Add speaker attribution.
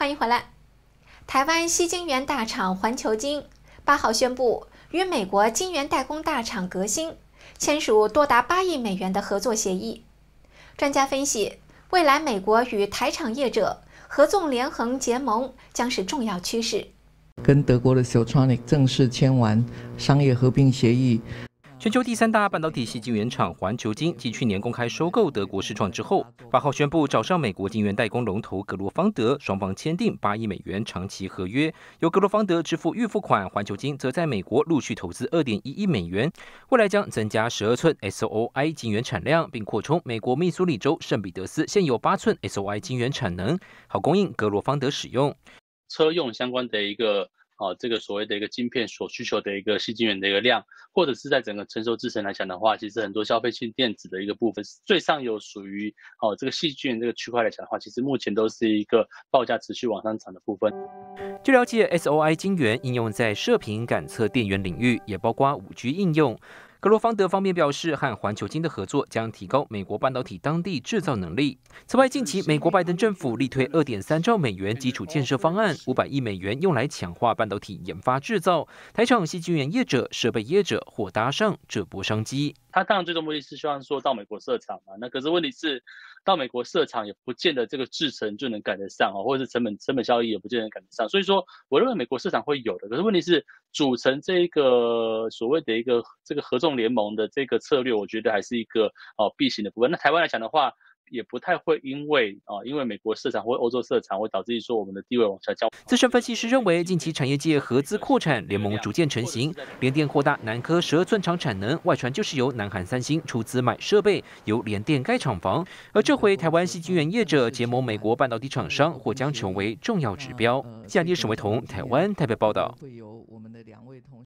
Speaker 1: 欢迎回来。台湾西晶圆大厂环球晶八号宣布，与美国晶圆代工大厂革新签署多达八亿美元的合作协议。专家分析，未来美国与台厂业者合纵连横结盟将是重要趋势。跟德国的 s i l o n 正式签完商业合并协议。
Speaker 2: 全球第三大半导体系晶圆厂环球晶继去年公开收购德国市创之后，八号宣布找上美国晶圆代工龙头格罗方德，双方签订八亿美元长期合约，由格罗方德支付预付款，环球晶则在美国陆续投资二点一亿美元，未来将增加十二寸 SOI 晶圆产量，并扩充美国密苏里州圣彼得斯现有八寸 SOI 晶圆产能，好供应格罗方德使用
Speaker 3: 车用相关的一个。哦，这个所谓的一个晶片所需求的一个细晶圆的一个量，或者是在整个成熟制程来讲的话，其实很多消费性电子的一个部分，最上游属于哦这个细晶圆这个区块来讲的话，其实目前都是一个报价持续往上涨的部分。
Speaker 2: 据了解，SOI 晶圆应用在射频感测电源领域，也包括五 G 应用。格罗方德方面表示，和环球金的合作将提高美国半导体当地制造能力。此外，近期美国拜登政府力推2.3兆美元基础建设方案，500亿美元用来强化半导体研发制造，台厂、菌进业者、设备业者或搭上这波商机。
Speaker 3: 他当然最终目的是希望说到美国设厂嘛，那可是问题是到美国设厂也不见得这个制程就能赶得上哦，或者是成本成本效益也不见得赶得上，所以说我认为美国市场会有的，可是问题是组成这个所谓的一个这个合纵联盟的这个策略，我觉得还是一个哦必行的部分。那台湾来讲的话。也不太会因为啊，因为美国市场或欧洲市场会导致说我们的地位往下
Speaker 2: 降。资深分析师认为，近期产业界合资扩产联盟逐渐成型，联电扩大南科十二寸厂产能，外传就是由南韩三星出资买设备，由联电盖厂房。而这回台湾矽晶圆业者结盟美国半导体厂商，或将成为重要指标。记者沈守维同台湾台北报道。会有我们的两位同。